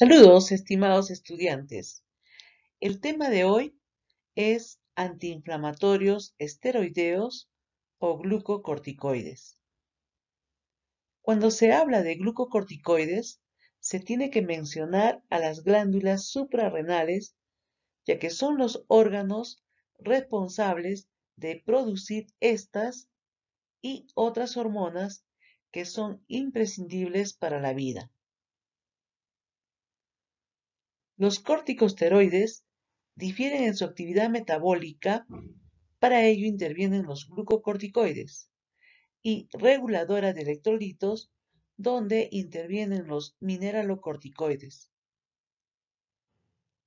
Saludos, estimados estudiantes. El tema de hoy es antiinflamatorios esteroideos o glucocorticoides. Cuando se habla de glucocorticoides, se tiene que mencionar a las glándulas suprarrenales, ya que son los órganos responsables de producir estas y otras hormonas que son imprescindibles para la vida. Los corticosteroides difieren en su actividad metabólica, para ello intervienen los glucocorticoides y reguladora de electrolitos, donde intervienen los mineralocorticoides.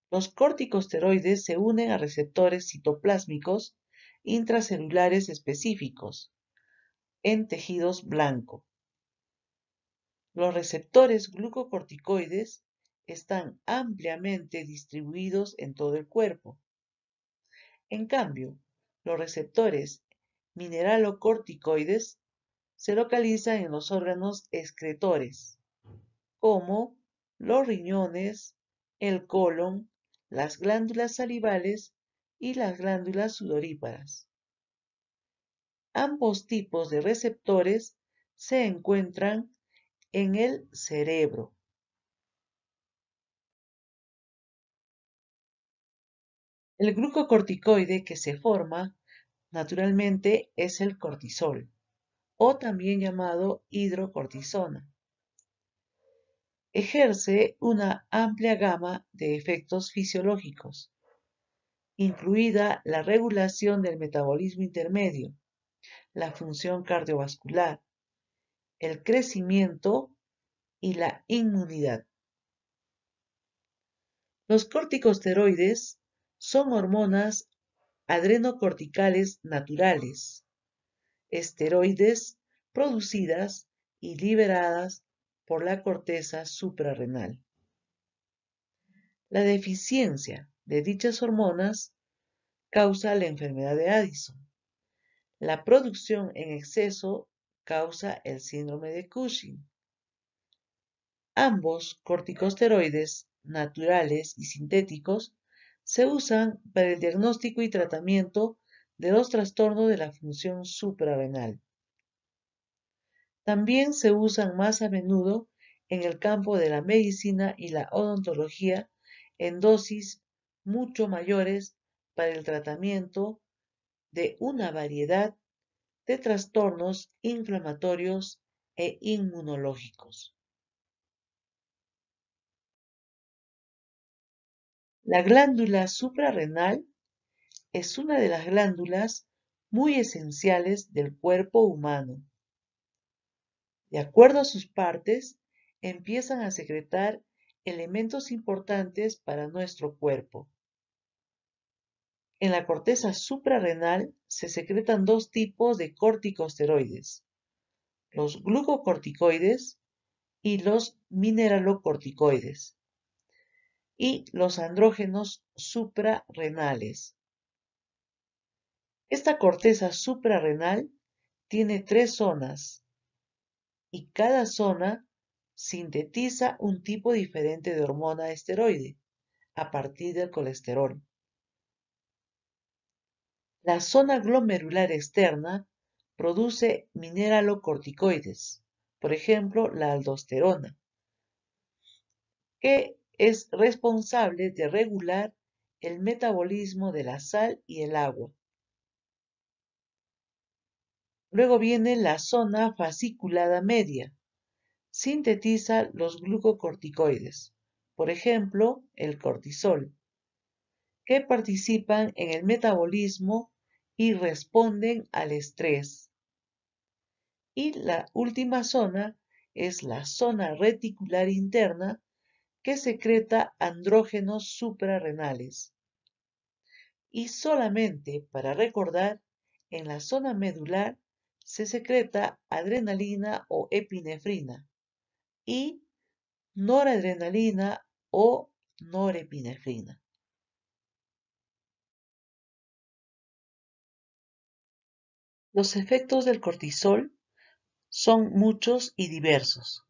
Los corticosteroides se unen a receptores citoplásmicos intracelulares específicos en tejidos blanco. Los receptores glucocorticoides están ampliamente distribuidos en todo el cuerpo. En cambio, los receptores mineralocorticoides se localizan en los órganos excretores, como los riñones, el colon, las glándulas salivales y las glándulas sudoríparas. Ambos tipos de receptores se encuentran en el cerebro. El glucocorticoide que se forma naturalmente es el cortisol, o también llamado hidrocortisona. Ejerce una amplia gama de efectos fisiológicos, incluida la regulación del metabolismo intermedio, la función cardiovascular, el crecimiento y la inmunidad. Los corticosteroides son hormonas adrenocorticales naturales, esteroides producidas y liberadas por la corteza suprarrenal. La deficiencia de dichas hormonas causa la enfermedad de Addison. La producción en exceso causa el síndrome de Cushing. Ambos corticosteroides naturales y sintéticos se usan para el diagnóstico y tratamiento de los trastornos de la función suprarrenal. También se usan más a menudo en el campo de la medicina y la odontología en dosis mucho mayores para el tratamiento de una variedad de trastornos inflamatorios e inmunológicos. La glándula suprarrenal es una de las glándulas muy esenciales del cuerpo humano. De acuerdo a sus partes, empiezan a secretar elementos importantes para nuestro cuerpo. En la corteza suprarrenal se secretan dos tipos de corticosteroides, los glucocorticoides y los mineralocorticoides y los andrógenos suprarrenales. Esta corteza suprarrenal tiene tres zonas y cada zona sintetiza un tipo diferente de hormona esteroide a partir del colesterol. La zona glomerular externa produce mineralocorticoides, por ejemplo, la aldosterona, que es responsable de regular el metabolismo de la sal y el agua. Luego viene la zona fasciculada media. Sintetiza los glucocorticoides, por ejemplo, el cortisol, que participan en el metabolismo y responden al estrés. Y la última zona es la zona reticular interna, que secreta andrógenos suprarrenales. Y solamente para recordar, en la zona medular se secreta adrenalina o epinefrina y noradrenalina o norepinefrina. Los efectos del cortisol son muchos y diversos.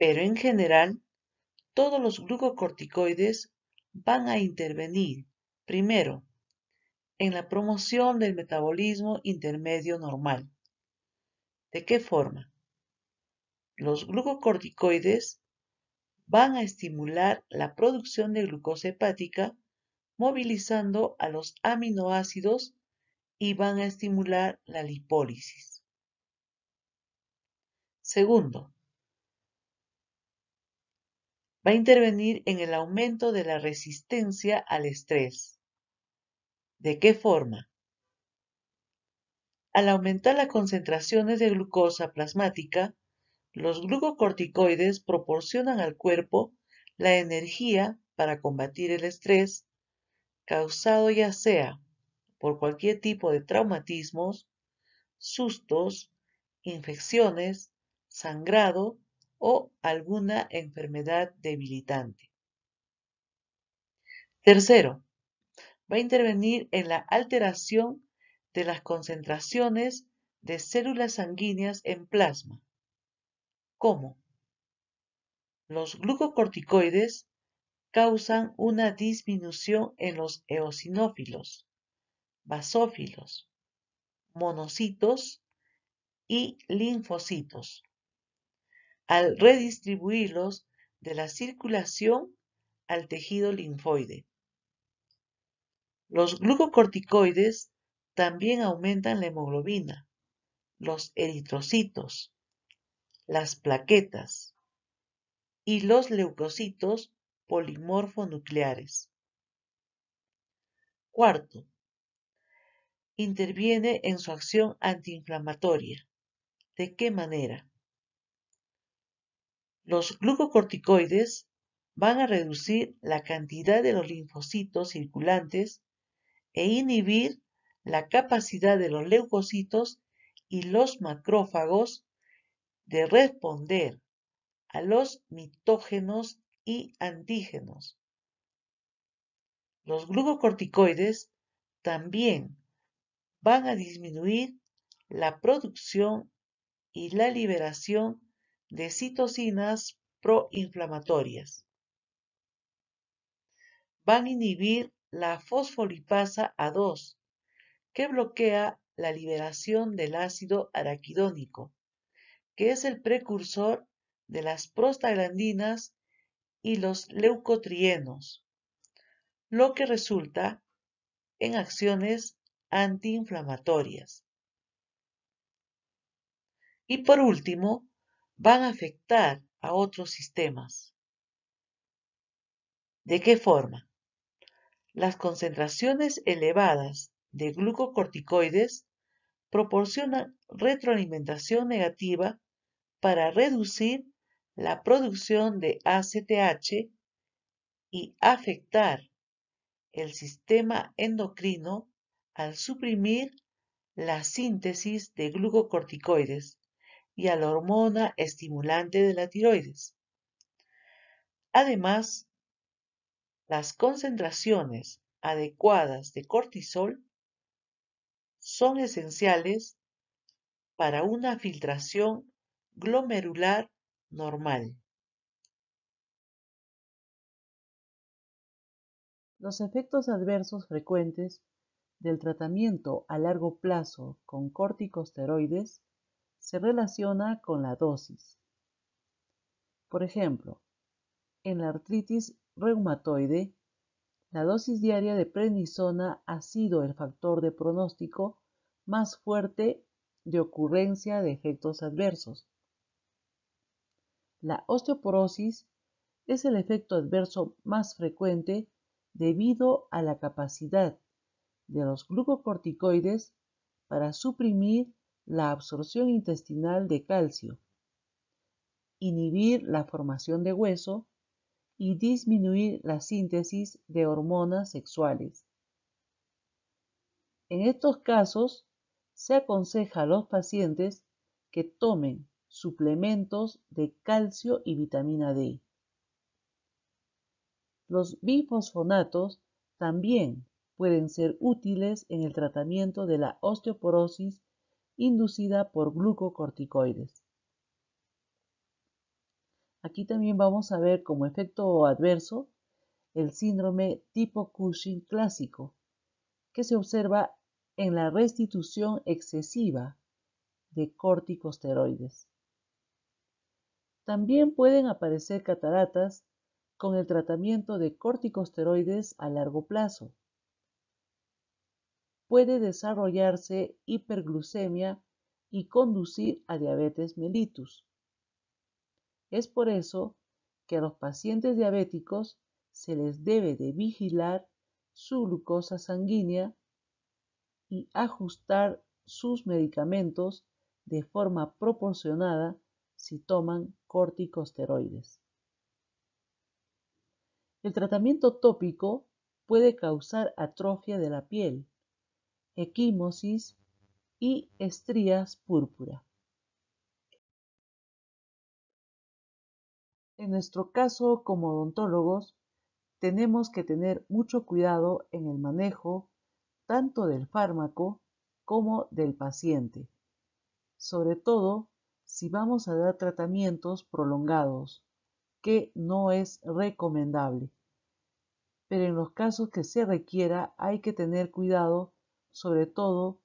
Pero en general, todos los glucocorticoides van a intervenir, primero, en la promoción del metabolismo intermedio normal. ¿De qué forma? Los glucocorticoides van a estimular la producción de glucosa hepática movilizando a los aminoácidos y van a estimular la lipólisis. Segundo, va a intervenir en el aumento de la resistencia al estrés. ¿De qué forma? Al aumentar las concentraciones de glucosa plasmática, los glucocorticoides proporcionan al cuerpo la energía para combatir el estrés causado ya sea por cualquier tipo de traumatismos, sustos, infecciones, sangrado o alguna enfermedad debilitante. Tercero, va a intervenir en la alteración de las concentraciones de células sanguíneas en plasma, ¿Cómo? los glucocorticoides causan una disminución en los eosinófilos, basófilos, monocitos y linfocitos, al redistribuirlos de la circulación al tejido linfoide. Los glucocorticoides también aumentan la hemoglobina, los eritrocitos, las plaquetas y los leucocitos polimorfonucleares. Cuarto, interviene en su acción antiinflamatoria. ¿De qué manera? Los glucocorticoides van a reducir la cantidad de los linfocitos circulantes e inhibir la capacidad de los leucocitos y los macrófagos de responder a los mitógenos y antígenos. Los glucocorticoides también van a disminuir la producción y la liberación de de citocinas proinflamatorias. Van a inhibir la fosfolipasa A2, que bloquea la liberación del ácido araquidónico, que es el precursor de las prostaglandinas y los leucotrienos, lo que resulta en acciones antiinflamatorias. Y por último, van a afectar a otros sistemas. ¿De qué forma? Las concentraciones elevadas de glucocorticoides proporcionan retroalimentación negativa para reducir la producción de ACTH y afectar el sistema endocrino al suprimir la síntesis de glucocorticoides y a la hormona estimulante de la tiroides. Además, las concentraciones adecuadas de cortisol son esenciales para una filtración glomerular normal. Los efectos adversos frecuentes del tratamiento a largo plazo con corticosteroides se relaciona con la dosis. Por ejemplo, en la artritis reumatoide, la dosis diaria de prednisona ha sido el factor de pronóstico más fuerte de ocurrencia de efectos adversos. La osteoporosis es el efecto adverso más frecuente debido a la capacidad de los glucocorticoides para suprimir la absorción intestinal de calcio, inhibir la formación de hueso y disminuir la síntesis de hormonas sexuales. En estos casos, se aconseja a los pacientes que tomen suplementos de calcio y vitamina D. Los bifosfonatos también pueden ser útiles en el tratamiento de la osteoporosis inducida por glucocorticoides. Aquí también vamos a ver como efecto adverso el síndrome tipo Cushing clásico, que se observa en la restitución excesiva de corticosteroides. También pueden aparecer cataratas con el tratamiento de corticosteroides a largo plazo, puede desarrollarse hiperglucemia y conducir a diabetes mellitus. Es por eso que a los pacientes diabéticos se les debe de vigilar su glucosa sanguínea y ajustar sus medicamentos de forma proporcionada si toman corticosteroides. El tratamiento tópico puede causar atrofia de la piel, equimosis y estrías púrpura. En nuestro caso como odontólogos, tenemos que tener mucho cuidado en el manejo tanto del fármaco como del paciente, sobre todo si vamos a dar tratamientos prolongados, que no es recomendable. Pero en los casos que se requiera hay que tener cuidado sobre todo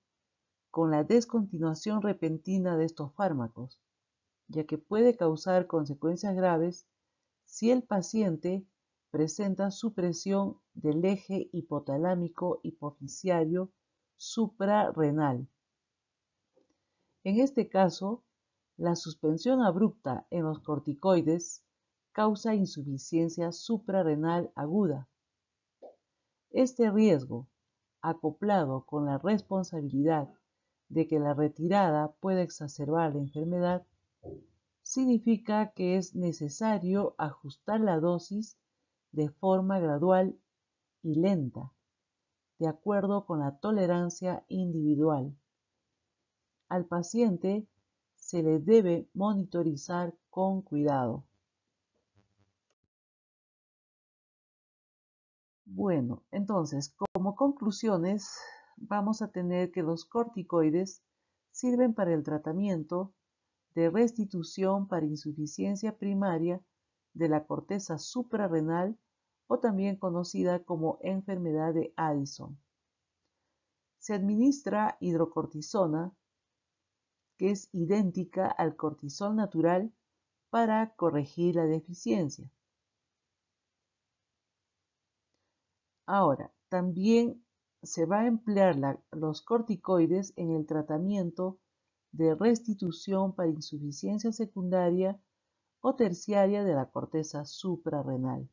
con la descontinuación repentina de estos fármacos, ya que puede causar consecuencias graves si el paciente presenta supresión del eje hipotalámico hipoficiario suprarrenal. En este caso, la suspensión abrupta en los corticoides causa insuficiencia suprarrenal aguda. Este riesgo, acoplado con la responsabilidad de que la retirada pueda exacerbar la enfermedad, significa que es necesario ajustar la dosis de forma gradual y lenta, de acuerdo con la tolerancia individual. Al paciente se le debe monitorizar con cuidado. Bueno, entonces, como conclusiones, vamos a tener que los corticoides sirven para el tratamiento de restitución para insuficiencia primaria de la corteza suprarrenal o también conocida como enfermedad de Addison. Se administra hidrocortisona, que es idéntica al cortisol natural, para corregir la deficiencia. Ahora, también se va a emplear los corticoides en el tratamiento de restitución para insuficiencia secundaria o terciaria de la corteza suprarrenal.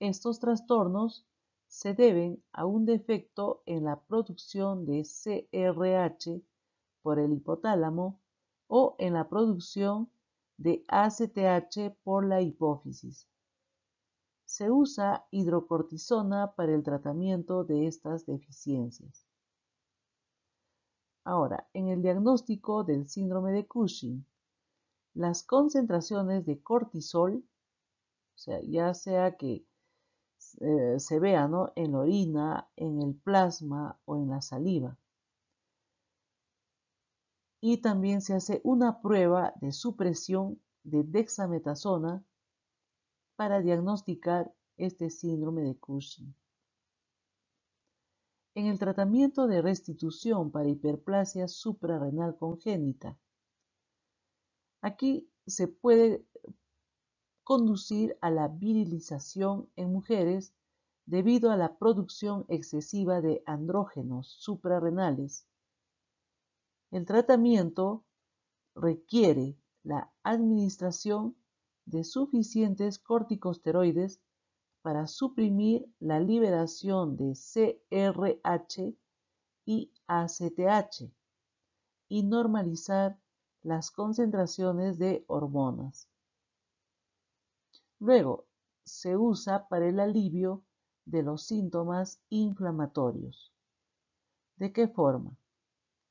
Estos trastornos se deben a un defecto en la producción de CRH por el hipotálamo o en la producción de ACTH por la hipófisis. Se usa hidrocortisona para el tratamiento de estas deficiencias. Ahora, en el diagnóstico del síndrome de Cushing, las concentraciones de cortisol, ya sea que eh, se vea en la orina, en el plasma o en la saliva. Y también se hace una prueba de supresión de dexametasona para diagnosticar este síndrome de Cushing. En el tratamiento de restitución para hiperplasia suprarrenal congénita, aquí se puede conducir a la virilización en mujeres debido a la producción excesiva de andrógenos suprarrenales. El tratamiento requiere la administración de suficientes corticosteroides para suprimir la liberación de CRH y ACTH y normalizar las concentraciones de hormonas. Luego, se usa para el alivio de los síntomas inflamatorios. ¿De qué forma?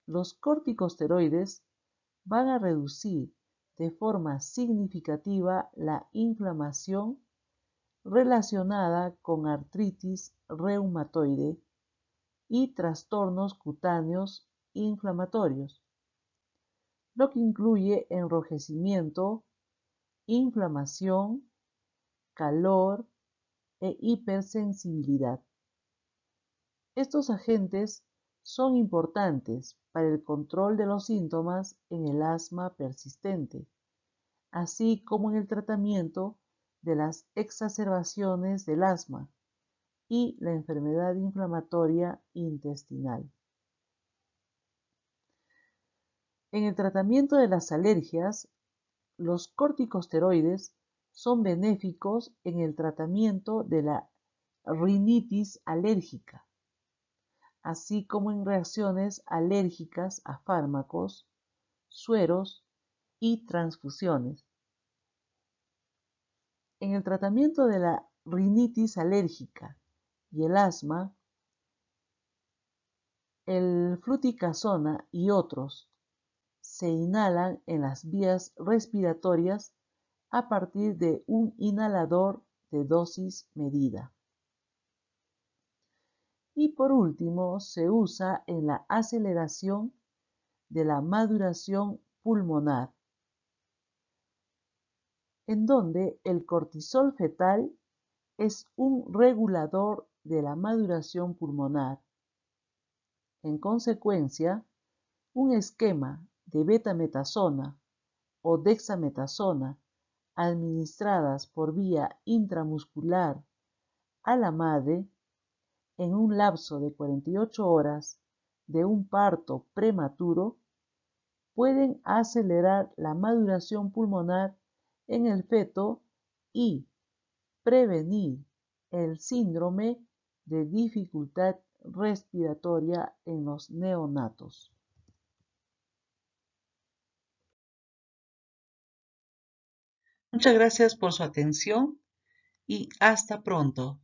Los corticosteroides van a reducir de forma significativa la inflamación relacionada con artritis reumatoide y trastornos cutáneos inflamatorios, lo que incluye enrojecimiento, inflamación, calor e hipersensibilidad. Estos agentes son importantes para el control de los síntomas en el asma persistente, así como en el tratamiento de las exacerbaciones del asma y la enfermedad inflamatoria intestinal. En el tratamiento de las alergias, los corticosteroides son benéficos en el tratamiento de la rinitis alérgica así como en reacciones alérgicas a fármacos, sueros y transfusiones. En el tratamiento de la rinitis alérgica y el asma, el fluticasona y otros se inhalan en las vías respiratorias a partir de un inhalador de dosis medida. Y por último, se usa en la aceleración de la maduración pulmonar, en donde el cortisol fetal es un regulador de la maduración pulmonar. En consecuencia, un esquema de betametasona o dexametasona administradas por vía intramuscular a la madre en un lapso de 48 horas de un parto prematuro pueden acelerar la maduración pulmonar en el feto y prevenir el síndrome de dificultad respiratoria en los neonatos. Muchas gracias por su atención y hasta pronto.